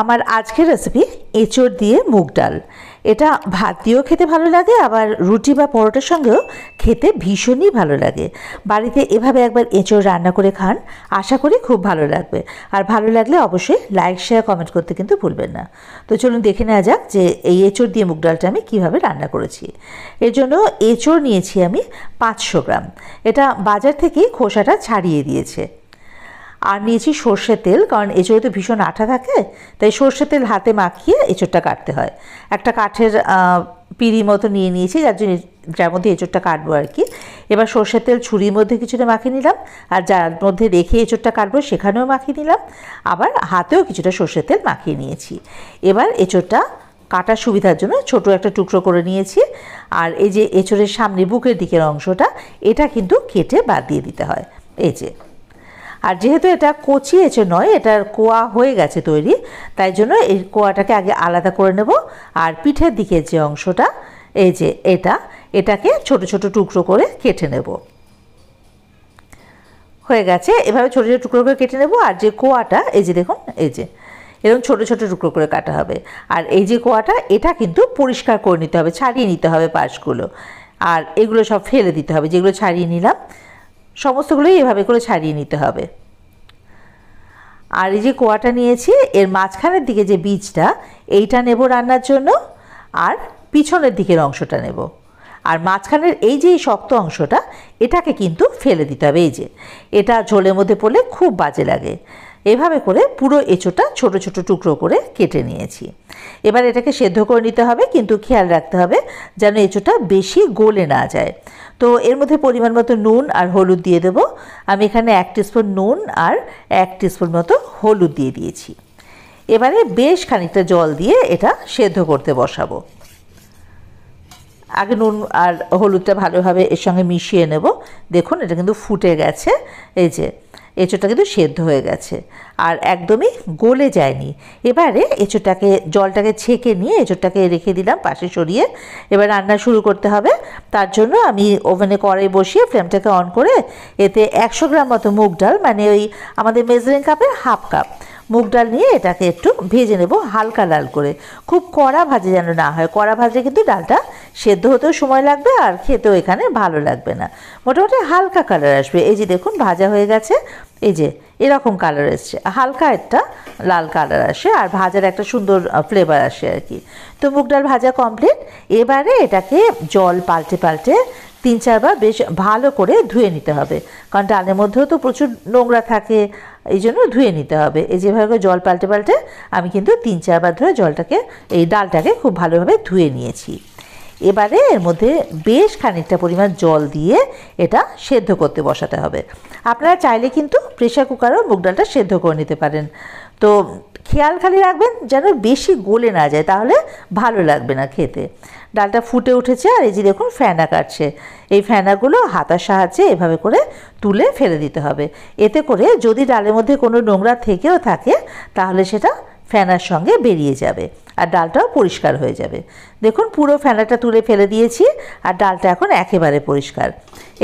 আমার আজকের রেসিপি এঁচড় দিয়ে মুগ ডাল এটা ভাত দিয়েও খেতে ভালো লাগে আবার রুটি বা পরোটার সঙ্গেও খেতে ভীষণই ভালো লাগে বাড়িতে এভাবে একবার এঁচড় রান্না করে খান আশা করি খুব ভালো লাগবে আর ভালো লাগলে অবশ্যই লাইক শেয়ার কমেন্ট করতে কিন্তু ভুলবেন না তো চলুন দেখে নেওয়া যাক যে এই এঁচড় দিয়ে মুগ ডালটা আমি কিভাবে রান্না করেছি এর জন্য এঁচড় নিয়েছি আমি পাঁচশো গ্রাম এটা বাজার থেকে খোসাটা ছাড়িয়ে দিয়েছে আর নিয়েছি সর্ষে তেল কারণ এঁচড়ে তো ভীষণ আঠা থাকে তাই সর্ষে তেল হাতে মাখিয়ে এঁচোড়টা কাটতে হয় একটা কাঠের পিড়ি মতো নিয়ে নিয়েছি যার জন্য যার মধ্যে এঁচোড়টা কাটবো আর কি এবার সর্ষের তেল ছুরির মধ্যে কিছুটা মাখিয়ে নিলাম আর যার মধ্যে রেখে এঁচোড়টা কাটবো সেখানেও মাখিয়ে নিলাম আবার হাতেও কিছুটা সর্ষের তেল মাখিয়ে নিয়েছি এবার এঁচোড়টা কাটার সুবিধার জন্য ছোট একটা টুকরো করে নিয়েছি আর এই যে এঁচোড়ের সামনে বুকের দিকের অংশটা এটা কিন্তু কেটে বাদ দিয়ে দিতে হয় এই যে আর যেহেতু এটা কচিয়েছে নয় এটার কোয়া হয়ে গেছে তৈরি তাই জন্য এই কোয়াটাকে আগে আলাদা করে নেব আর পিঠের দিকে যে অংশটা এই যে এটা এটাকে ছোট ছোট টুকরো করে কেটে নেব হয়ে গেছে এভাবে ছোটো ছোটো টুকরো করে কেটে নেব আর যে কোয়াটা এই যে দেখুন এই যে এরকম ছোট ছোট টুকরো করে কাটা হবে আর এই যে কোয়াটা এটা কিন্তু পরিষ্কার করে নিতে হবে ছাড়িয়ে নিতে হবে পাশগুলো আর এগুলো সব ফেলে দিতে হবে যেগুলো ছাড়িয়ে নিলাম সমস্তগুলোই এভাবে করে ছাড়িয়ে নিতে হবে আর এই যে কোয়াটা নিয়েছি এর মাঝখানের দিকে যে বীজটা এইটা নেব রান্নার জন্য আর পিছনের দিকের অংশটা নেব আর মাঝখানের এই যে শক্ত অংশটা এটাকে কিন্তু ফেলে দিতে হবে এই যে এটা ঝোলের মধ্যে পড়লে খুব বাজে লাগে এভাবে করে পুরো এঁচোটা ছোট ছোট টুকরো করে কেটে নিয়েছি এবার এটাকে সেদ্ধ করে নিতে হবে কিন্তু খেয়াল রাখতে হবে যেন এঁচোটা বেশি গলে না যায় তো এর মধ্যে পরিমাণ মতো নুন আর হলুদ দিয়ে দেবো আমি এখানে এক টিস্পুন নুন আর এক টিস্পুন মতো হলুদ দিয়ে দিয়েছি এবারে বেশ খানিকটা জল দিয়ে এটা সেদ্ধ করতে বসাবো আগে নুন আর হলুদটা ভালোভাবে এর সঙ্গে মিশিয়ে নেব দেখুন এটা কিন্তু ফুটে গেছে এই যে এঁচোটা কিন্তু সেদ্ধ হয়ে গেছে আর একদমই গলে যায়নি এবারে এঁচোটাকে জলটাকে ছেঁকে নিয়ে এঁচোড়টাকে রেখে দিলাম পাশে সরিয়ে এবার রান্না শুরু করতে হবে তার জন্য আমি ওভেনে কড়াই বসিয়ে ফ্লেমটাকে অন করে এতে একশো গ্রাম মতো মুগ ডাল মানে ওই আমাদের মেজারিং কাপের হাফ কাপ মুগ ডাল নিয়ে এটাকে একটু ভেজে নেব হালকা লাল করে খুব কড়া ভাজে যেন না হয় কড়া ভাজে কিন্তু ডালটা সেদ্ধ হতেও সময় লাগবে আর খেতেও এখানে ভালো লাগবে না মোটামুটি হালকা কালার আসবে এই যে দেখুন ভাজা হয়ে গেছে এই যে এরকম কালার এসছে হালকা একটা লাল কালার আসে আর ভাজার একটা সুন্দর ফ্লেভার আসে আর কি তো মুগ ডাল ভাজা কমপ্লিট এবারে এটাকে জল পাল্টে পাল্টে তিন চারবার বেশ ভালো করে ধুয়ে নিতে হবে কারণ ডালের মধ্যেও তো প্রচুর নোংরা থাকে এই জন্য ধুয়ে নিতে হবে এই যেভাবে করে জল পাল্টে পাল্টে আমি কিন্তু তিন চারবার ধরে জলটাকে এই ডালটাকে খুব ভালোভাবে ধুয়ে নিয়েছি এবারে এর মধ্যে বেশ খানিকটা পরিমাণ জল দিয়ে এটা সেদ্ধ করতে বসাতে হবে আপনারা চাইলে কিন্তু প্রেশার কুকারও মুগ ডালটা সেদ্ধ করে নিতে পারেন তো খেয়াল খালি রাখবেন যেন বেশি গলে না যায় তাহলে ভালো লাগবে না খেতে ডালটা ফুটে উঠেছে আর এই যে দেখুন ফ্যানা কাটছে এই ফ্যানাগুলো হাতার সাহায্যে এভাবে করে তুলে ফেলে দিতে হবে এতে করে যদি ডালের মধ্যে কোনো নোংরা থেকেও থাকে তাহলে সেটা ফ্যানার সঙ্গে বেরিয়ে যাবে আর ডালটাও পরিষ্কার হয়ে যাবে দেখুন পুরো ফেনাটা তুলে ফেলে দিয়েছি আর ডালটা এখন একেবারে পরিষ্কার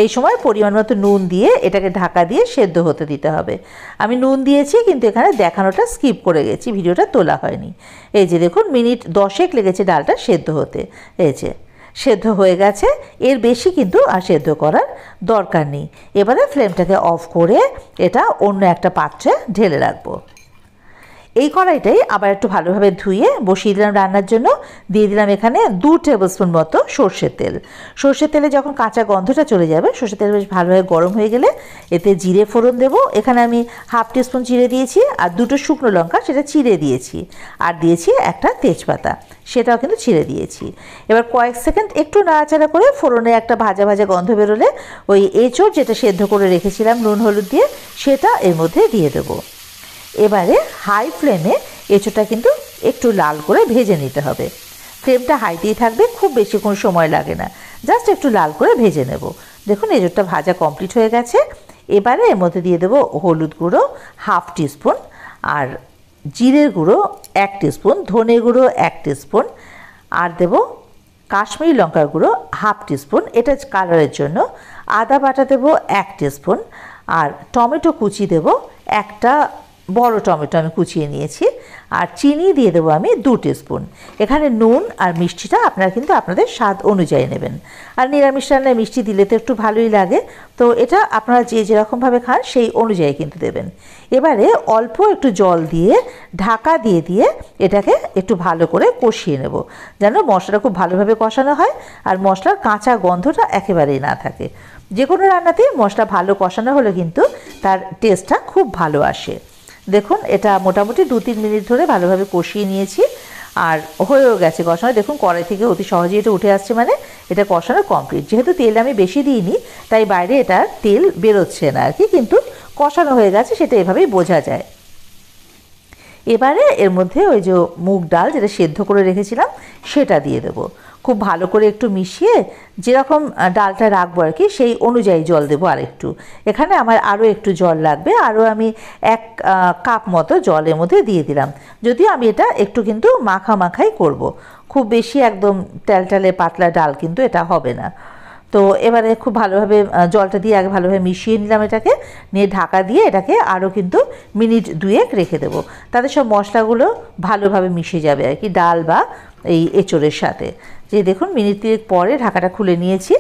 এই সময় পরিমাণ মতো নুন দিয়ে এটাকে ঢাকা দিয়ে সেদ্ধ হতে দিতে হবে আমি নুন দিয়েছি কিন্তু এখানে দেখানোটা স্কিপ করে গেছি ভিডিওটা তোলা হয়নি এই যে দেখুন মিনিট দশেক লেগেছে ডালটা সেদ্ধ হতে এই যে সেদ্ধ হয়ে গেছে এর বেশি কিন্তু আর সেদ্ধ করার দরকার নেই এবারে ফ্লেমটাকে অফ করে এটা অন্য একটা পাত্রে ঢেলে রাখবো এই কড়াইটাই আবার একটু ভালোভাবে ধুয়ে বসিয়ে দিলাম রান্নার জন্য দিয়ে দিলাম এখানে দু টেবিল স্পুন মতো সর্ষের তেল সর্ষের তেলে যখন কাঁচা গন্ধটা চলে যাবে সর্ষের তেল বেশ ভালোভাবে গরম হয়ে গেলে এতে জিরে ফোড়ন দেব এখানে আমি হাফ টিস্পুন চিড়ে দিয়েছি আর দুটো শুকনো লঙ্কা সেটা চিড়ে দিয়েছি আর দিয়েছি একটা তেজপাতা সেটাও কিন্তু ছিঁড়ে দিয়েছি এবার কয়েক সেকেন্ড একটু নাড়াচাড়া করে ফোড়নে একটা ভাজা ভাজা গন্ধ বেরোলে ওই এঁচড় যেটা সেদ্ধ করে রেখেছিলাম নুন হলুদ দিয়ে সেটা এর মধ্যে দিয়ে দেবো এবারে হাই ফ্লেমে এঁচোটা কিন্তু একটু লাল করে ভেজে নিতে হবে ফ্লেমটা হাইতেই থাকবে খুব বেশিক্ষণ সময় লাগে না জাস্ট একটু লাল করে ভেজে নেব দেখুন এঁচোরটা ভাজা কমপ্লিট হয়ে গেছে এবারে এর মধ্যে দিয়ে দেবো হলুদ গুঁড়ো হাফ টিস্পুন আর জিরের গুঁড়ো এক টিস্পুন ধনে গুঁড়ো এক টিস্পুন আর দেব কাশ্মীরি লঙ্কার গুঁড়ো হাফ টিস্পুন এটা কালারের জন্য আদা বাটা দেব এক টিস্পুন আর টমেটো কুচি দেব একটা বড় টমেটো আমি কুচিয়ে নিয়েছি আর চিনি দিয়ে দেবো আমি দু স্পুন এখানে নুন আর মিষ্টিটা আপনারা কিন্তু আপনাদের স্বাদ অনুযায়ী নেবেন আর নিরামিষ রান্নায় মিষ্টি দিলে তো একটু ভালোই লাগে তো এটা আপনারা যে যেরকমভাবে খান সেই অনুযায়ী কিন্তু দেবেন এবারে অল্প একটু জল দিয়ে ঢাকা দিয়ে দিয়ে এটাকে একটু ভালো করে কষিয়ে নেব যেন মশলাটা খুব ভালোভাবে কষানো হয় আর মশলার কাঁচা গন্ধটা একেবারেই না থাকে যে কোনো রান্নাতেই মশলা ভালো কষানো হলে কিন্তু তার টেস্টটা খুব ভালো আসে দেখুন এটা মোটামুটি দু তিন মিনিট ধরে ভালোভাবে কষিয়ে নিয়েছি আর হয়েও গেছে কষানো দেখুন কড়াই থেকে অতি সহজেই এটা উঠে আসছে মানে এটা কষানো কমপ্লিট যেহেতু তেল আমি বেশি দিইনি তাই বাইরে এটা তেল বেরোচ্ছে না আর কি কিন্তু কষানো হয়ে গেছে সেটা এভাবেই বোঝা যায় এবারে এর মধ্যে ওই যে মুগ ডাল যেটা সেদ্ধ করে রেখেছিলাম সেটা দিয়ে দেবো খুব ভালো করে একটু মিশিয়ে যেরকম ডালটা রাখবো আর কি সেই অনুযায়ী জল দেবো আর একটু এখানে আমার আরও একটু জল লাগবে আরও আমি এক কাপ মতো জলের মধ্যে দিয়ে দিলাম যদিও আমি এটা একটু কিন্তু মাখা মাখাই করব। খুব বেশি একদম ট্যালটালে পাতলা ডাল কিন্তু এটা হবে না তো এবারে খুব ভালোভাবে জলটা দিয়ে আগে ভালোভাবে মিশিয়ে নিলাম এটাকে নিয়ে ঢাকা দিয়ে এটাকে আরও কিন্তু মিনিট দুয়েক রেখে দেব তাতে সব মশলাগুলো ভালোভাবে মিশে যাবে আর কি ডাল বা এই এঁচড়ের সাথে যে দেখুন মিনিট তিনেক পরে ঢাকাটা খুলে নিয়েছি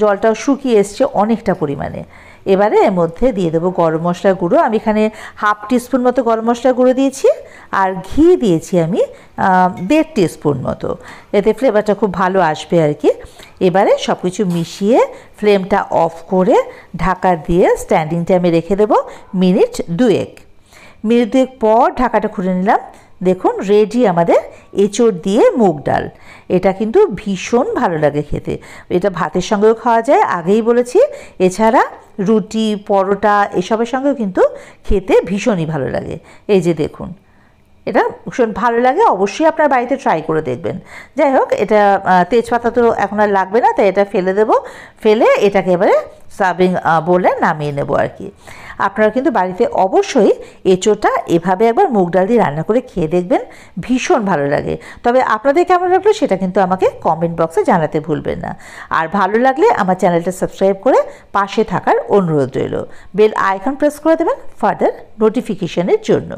জলটাও শুকিয়ে এসছে অনেকটা পরিমাণে এবারে এর মধ্যে দিয়ে দেবো গরম মশলা গুঁড়ো আমি এখানে হাফ টিস্পুন মতো গরম মশলা গুঁড়ো দিয়েছি আর ঘি দিয়েছি আমি দেড় টিস্পুন মতো এতে ফ্লেভারটা খুব ভালো আসবে আর কি এবারে সব কিছু মিশিয়ে ফ্লেমটা অফ করে ঢাকা দিয়ে স্ট্যান্ডিং টাইমে রেখে দেবো মিনিট দুয়েক মিনিট দুয়েক পর ঢাকাটা খুলে নিলাম দেখুন রেডি আমাদের এঁচড় দিয়ে মুগ ডাল এটা কিন্তু ভীষণ ভালো লাগে খেতে এটা ভাতের সঙ্গেও খাওয়া যায় আগেই বলেছি এছাড়া রুটি পরোটা এসবের সঙ্গেও কিন্তু খেতে ভীষণই ভালো লাগে এই যে দেখুন এটা ভীষণ ভালো লাগে অবশ্যই আপনার বাড়িতে ট্রাই করে দেখবেন যাই হোক এটা তেজপাতা তো এখন আর লাগবে না তাই এটা ফেলে দেব ফেলে এটাকে এবারে সার্ভিং বলে নামিয়ে নেব আর কি আপনারা কিন্তু বাড়িতে অবশ্যই এঁচোটা এভাবে একবার মুগ ডাল দিয়ে রান্না করে খেয়ে দেখবেন ভীষণ ভালো লাগে তবে আপনাদের কেমন লাগলো সেটা কিন্তু আমাকে কমেন্ট বক্সে জানাতে ভুলবেন না আর ভালো লাগলে আমার চ্যানেলটা সাবস্ক্রাইব করে পাশে থাকার অনুরোধ রইল বেল আইকন প্রেস করে দেবেন ফার্দার নোটিফিকেশনের জন্য